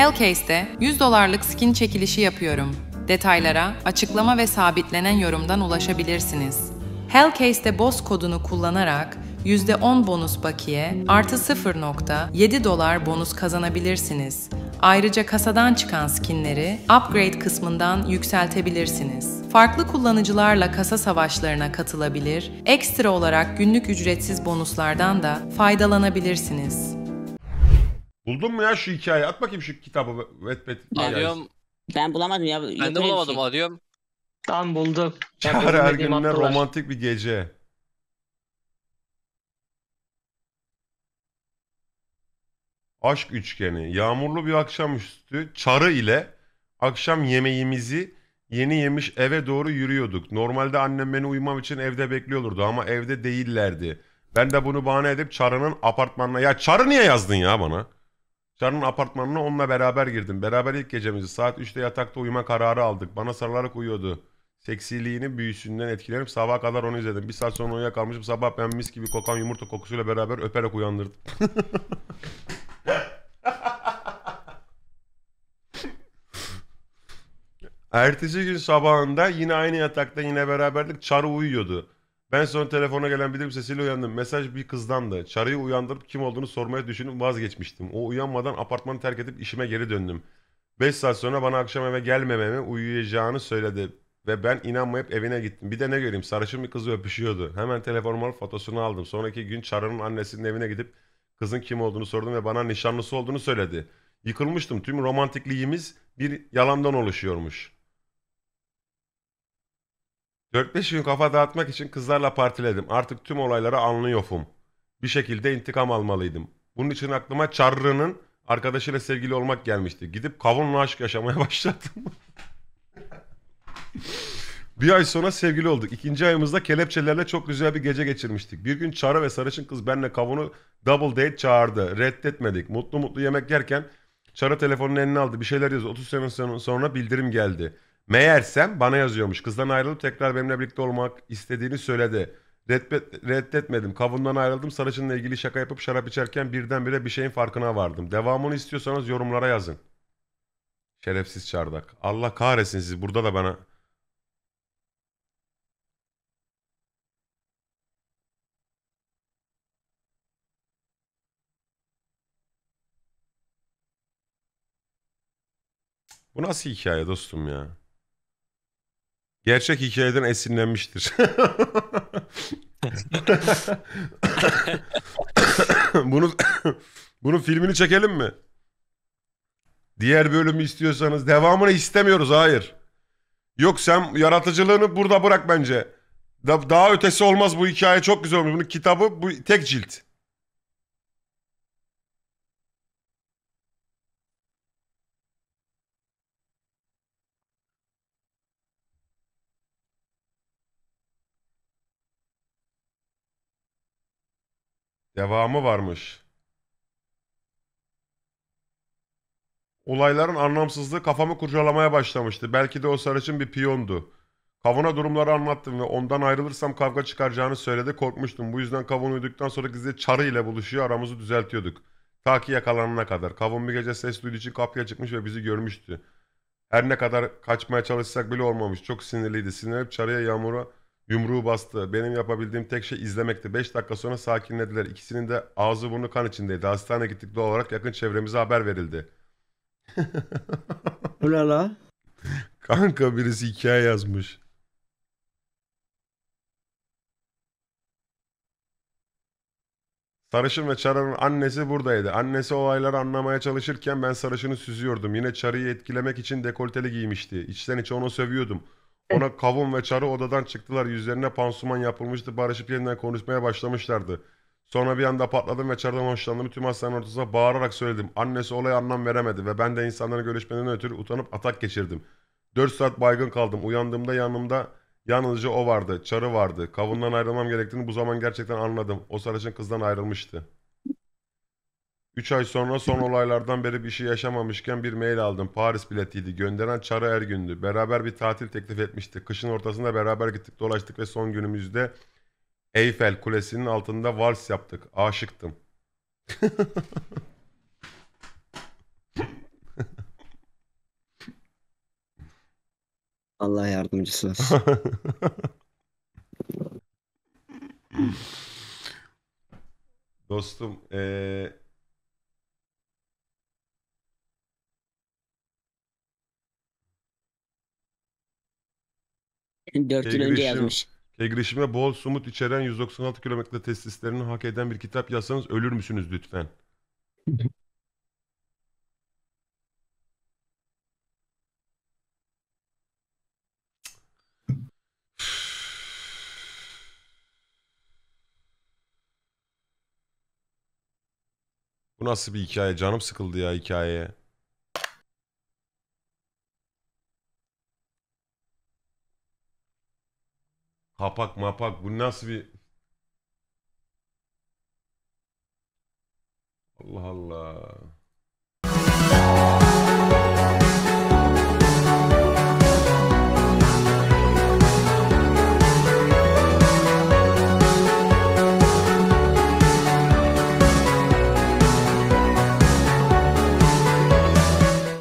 Hellcase'de 100 dolarlık skin çekilişi yapıyorum. Detaylara açıklama ve sabitlenen yorumdan ulaşabilirsiniz. Hellcase'de BOSS kodunu kullanarak %10 bonus bakiye artı 0.7 dolar bonus kazanabilirsiniz. Ayrıca kasadan çıkan skinleri upgrade kısmından yükseltebilirsiniz. Farklı kullanıcılarla kasa savaşlarına katılabilir, ekstra olarak günlük ücretsiz bonuslardan da faydalanabilirsiniz. Buldun mu ya şu hikayeyi? At bakayım şu kitabı Wattpad hikayesi. Arıyorum. Ben bulamadım ya. Ben öyle de bulamadım şey. arıyorum. Tamam buldum. Ben Çağrı benim dediğimi romantik bir gece. Aşk üçgeni. Yağmurlu bir akşamüstü çarı ile akşam yemeğimizi yeni yemiş eve doğru yürüyorduk. Normalde annem beni uyumam için evde bekliyordu ama evde değillerdi. Ben de bunu bahane edip çarının apartmanına... Ya çarı niye yazdın ya bana? Can'ın apartmanına onunla beraber girdim. Beraber ilk gecemizi saat 3'te yatakta uyuma kararı aldık. Bana sarılarak uyuyordu. Seksiliğini büyüsünden etkilenip sabah kadar onu izledim. Bir saat sonra uyuyakalmışım. Sabah ben mis gibi kokan yumurta kokusuyla beraber öperek uyandırdım. Ertesi gün sabahında yine aynı yatakta yine beraberdik. Çarı uyuyordu. Ben son telefona gelen bildirim sesiyle uyandım. Mesaj bir kızdandı. Çarıyı uyandırıp kim olduğunu sormaya düşünüp vazgeçmiştim. O uyanmadan apartmanı terk edip işime geri döndüm. 5 saat sonra bana akşam eve gelmememi uyuyacağını söyledi. Ve ben inanmayıp evine gittim. Bir de ne göreyim sarışın bir kızı öpüşüyordu. Hemen telefonumu alıp fotosunu aldım. Sonraki gün Çarı'nın annesinin evine gidip kızın kim olduğunu sordum ve bana nişanlısı olduğunu söyledi. Yıkılmıştım. Tüm romantikliğimiz bir yalandan oluşuyormuş.'' 4-5 gün kafa dağıtmak için kızlarla partiledim. Artık tüm olaylara anlıyofum. Bir şekilde intikam almalıydım. Bunun için aklıma Çarrı'nın arkadaşıyla sevgili olmak gelmişti. Gidip kavunla aşk yaşamaya başladım. bir ay sonra sevgili olduk. İkinci ayımızda kelepçelerle çok güzel bir gece geçirmiştik. Bir gün Çarı ve sarışın kız benle kavunu double date çağırdı. Reddetmedik. Mutlu mutlu yemek yerken Çarı telefonun eline aldı. Bir şeyler yazdı. 30 sene sonra bildirim geldi. Meğersem bana yazıyormuş. Kızdan ayrılıp tekrar benimle birlikte olmak istediğini söyledi. Reddet, reddetmedim. Kavundan ayrıldım. Sarışınla ilgili şaka yapıp şarap içerken birdenbire bir şeyin farkına vardım. Devamını istiyorsanız yorumlara yazın. Şerefsiz çardak. Allah kahretsin sizi. Burada da bana... Bu nasıl hikaye dostum ya? Gerçek hikayeden esinlenmiştir. bunu bunun filmini çekelim mi? Diğer bölümü istiyorsanız devamını istemiyoruz hayır. Yok sen yaratıcılığını burada bırak bence. daha ötesi olmaz bu hikaye çok güzel olmuş. Bunun kitabı bu tek cilt. Devamı varmış. Olayların anlamsızlığı kafamı kurcalamaya başlamıştı. Belki de o sarışın bir piyondu. Kavuna durumları anlattım ve ondan ayrılırsam kavga çıkaracağını söyledi. Korkmuştum. Bu yüzden kavun uyuduktan sonra gizli çarı ile buluşuyor. Aramızı düzeltiyorduk. Ta ki yakalanana kadar. Kavun bir gece ses duyduğu için kapıya çıkmış ve bizi görmüştü. Her ne kadar kaçmaya çalışsak bile olmamış. Çok sinirliydi. Sinirlenip çarıya yağmura Yumruğu bastı. Benim yapabildiğim tek şey izlemekti. 5 dakika sonra sakinlediler. İkisinin de ağzı burnu kan içindeydi. Hastaneye gittik doğal olarak yakın çevremize haber verildi. Ulala. Kanka birisi hikaye yazmış. Sarışın ve Çarı'nın annesi buradaydı. Annesi olayları anlamaya çalışırken ben Sarışın'ı süzüyordum. Yine Çarı'yı etkilemek için dekolteli giymişti. İçten içe onu sövüyordum. Ona kavun ve çarı odadan çıktılar. Yüzlerine pansuman yapılmıştı. Barışıp yeniden konuşmaya başlamışlardı. Sonra bir anda patladım ve çarıdan hoşlandım. Tüm hastanın ortasına bağırarak söyledim. Annesi olaya anlam veremedi ve ben de insanların görüşmeden ötürü utanıp atak geçirdim. 4 saat baygın kaldım. Uyandığımda yanımda yalnızca o vardı. Çarı vardı. Kavundan ayrılmam gerektiğini bu zaman gerçekten anladım. O sarışın kızdan ayrılmıştı. 3 ay sonra son olaylardan beri bir şey yaşamamışken bir mail aldım. Paris biletiydi. Gönderen Çağrı Ergün'dü. Beraber bir tatil teklif etmişti. Kışın ortasında beraber gittik dolaştık ve son günümüzde Eyfel Kulesi'nin altında vals yaptık. Aşıktım. Allah yardımcısı olsun. Dostum ee, Dört yıl önce yazmış. Kegrişime bol sumut içeren 196 kilometre testislerini hak eden bir kitap yazsanız ölür müsünüz lütfen? Bu nasıl bir hikaye? Canım sıkıldı ya hikayeye. Hapak mapak bu nasıl bir... Allah Allah.